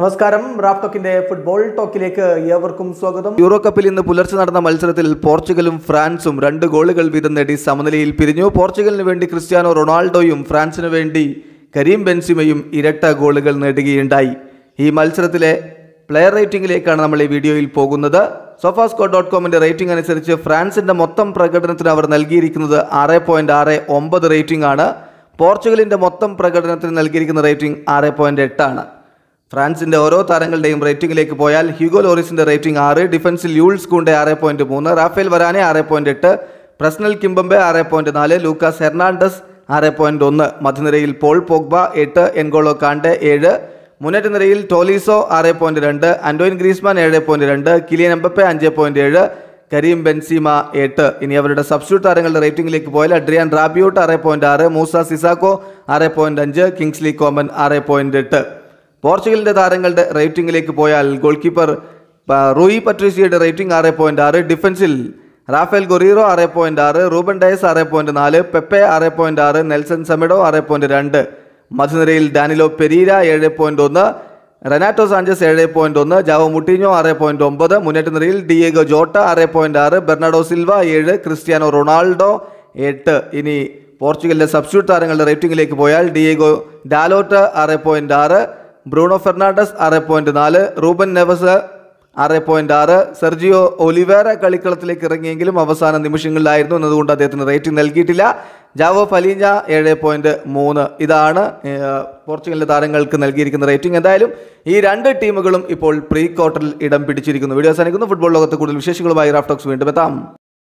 നമസ്കാരം റാഫ്ടോക്കിന്റെ ഫുട്ബോൾ ടോക്കിലേക്ക് ഏവർക്കും സ്വാഗതം യൂറോ കപ്പിൽ ഇന്ന് പുലർച്ചെ നടന്ന മത്സരത്തിൽ പോർച്ചുഗലും ഫ്രാൻസും രണ്ട് ഗോളുകൾ വീതം നേടി സമനിലയിൽ പിരിഞ്ഞു പോർച്ചുഗലിന് വേണ്ടി ക്രിസ്ത്യാനോ റൊണാൾഡോയും ഫ്രാൻസിന് വേണ്ടി കരീം ബെൻസിമയും ഇരട്ട ഗോളുകൾ നേടുകയുണ്ടായി ഈ മത്സരത്തിലെ പ്ലെയർ റേറ്റിംഗിലേക്കാണ് നമ്മൾ ഈ വീഡിയോയിൽ പോകുന്നത് സോഫാസ്കോ ഡോട്ട് കോമിന്റെ റേറ്റിംഗ് അനുസരിച്ച് ഫ്രാൻസിന്റെ മൊത്തം പ്രകടനത്തിന് അവർ നൽകിയിരിക്കുന്നത് ആറ് പോയിന്റ് ആറ് ഒമ്പത് റേറ്റിംഗ് ആണ് പോർച്ചുഗലിന്റെ മൊത്തം പ്രകടനത്തിന് നൽകിയിരിക്കുന്ന റേറ്റിംഗ് ആറ് പോയിന്റ് എട്ടാണ് ഫ്രാൻസിന്റെ ഓരോ താരങ്ങളുടെയും റേറ്റിംഗിലേക്ക് പോയാൽ ഹ്യൂഗോ ലോറിസിന്റെ റേറ്റിംഗ് ആറ് ഡിഫൻസിൽ യൂൾസ് കൂണ്ടെ ആറ് പോയിന്റ് മൂന്ന് റാഫേൽ വരാനെ ആറ് പോയിന്റ് എട്ട് പ്രസ്നൽ കിംബംബെ ആറ് പോയിന്റ് നാല് ലൂക്കാസ് ഹെർണാണ്ടസ് ആറ് പോയിന്റ് ഒന്ന് മധ്യനിരയിൽ പോൾ പോഗ്ബ എട്ട് എൻഗോളോ കാണ്ടെ ഏഴ് മുന്നേറ്റ നിരയിൽ ടോലീസോ ആറ് പോയിന്റ് രണ്ട് അന്റോയിൻ ഗ്രീസ്മാൻ ഏഴ് പോയിന്റ് രണ്ട് കിലിയൻ എംബപ്പെ അഞ്ച് പോയിന്റ് ഏഴ് കരീം ബെൻസിമ എട്ട് ഇനി അവരുടെ സബ്സ്റ്റ്യൂട്ട് താരങ്ങളുടെ റേറ്റിംഗിലേക്ക് പോയാൽ അഡ്രിയാൻ റാബിയോട്ട് ആറ് പോയിന്റ് ആറ് മൂസ സിസാക്കോ ആറ് പോയിന്റ് അഞ്ച് കിങ്സ്ലി കോമൻ ആറ് പോയിന്റ് എട്ട് പോർച്ചുഗലിൻ്റെ താരങ്ങളുടെ റേറ്റിംഗിലേക്ക് പോയാൽ ഗോൾ കീപ്പർ റൂയി പട്രീസിയുടെ റേറ്റിംഗ് ആറ് പോയിൻ്റ് ആറ് ഡിഫൻസിൽ റാഫേൽ ഗൊറീറോ ആറ് പോയിൻ്റ് ആറ് റൂബൻ ഡയസ് ആറ് പോയിൻ്റ് നാല് പെപ്പെ ആറ് പോയിൻ്റ് ആറ് നെൽസൺ സെമിഡോ ആറ് പോയിൻ്റ് രണ്ട് മധുനിരയിൽ ഡാനിലോ പെരീര ഏഴ് പോയിൻ്റ് ഒന്ന് റെനാറ്റോ സാഞ്ചസ് ഏഴ് പോയിൻ്റ് ഒന്ന് ജാവോ മുട്ടീഞ്ഞോ ആറ് പോയിൻറ്റ് ഒമ്പത് മുന്നേറ്റ നിരയിൽ ഡിയേഗോ ജോട്ട ആറ് പോയിൻ്റ് ആറ് ബെർണാഡോ സിൽവ ഏഴ് ക്രിസ്ത്യാനോ റൊണാൾഡോ എട്ട് ഇനി പോർച്ചുഗലിലെ സബ്സ്റ്റ്യൂട്ട് താരങ്ങളുടെ റേറ്റിംഗിലേക്ക് പോയാൽ ഡിയേഗോ ഡാലോട്ട് ആറ് പോയിൻ്റ് ആറ് ബ്രൂണോ ഫെർണാണ്ടസ് ആറ് പോയിന്റ് നാല് റൂബൻ നെവസ് ആറ് പോയിന്റ് ആറ് സെർജിയോ ഒലിവേറ കളിക്കളത്തിലേക്ക് ഇറങ്ങിയെങ്കിലും അവസാന നിമിഷങ്ങളിലായിരുന്നു എന്നതുകൊണ്ട് അദ്ദേഹത്തിന് റേറ്റിംഗ് നൽകിയിട്ടില്ല ജാവോ ഫലീഞ്ഞ ഏഴ് പോയിന്റ് മൂന്ന് ഇതാണ് പോർച്ചുഗലിലെ താരങ്ങൾക്ക് നൽകിയിരിക്കുന്ന റേറ്റിംഗ് എന്തായാലും ഈ രണ്ട് ടീമുകളും ഇപ്പോൾ പ്രീ ക്വാർട്ടറിൽ ഇടം പിടിച്ചിരിക്കുന്നു വീഡിയോ സനിക്കുന്നു ഫുട്ബോൾ ലോകത്ത് കൂടുതൽ വിശേഷങ്ങളുമായി റാഫ്റ്റോക്സ് വീണ്ടും എത്താം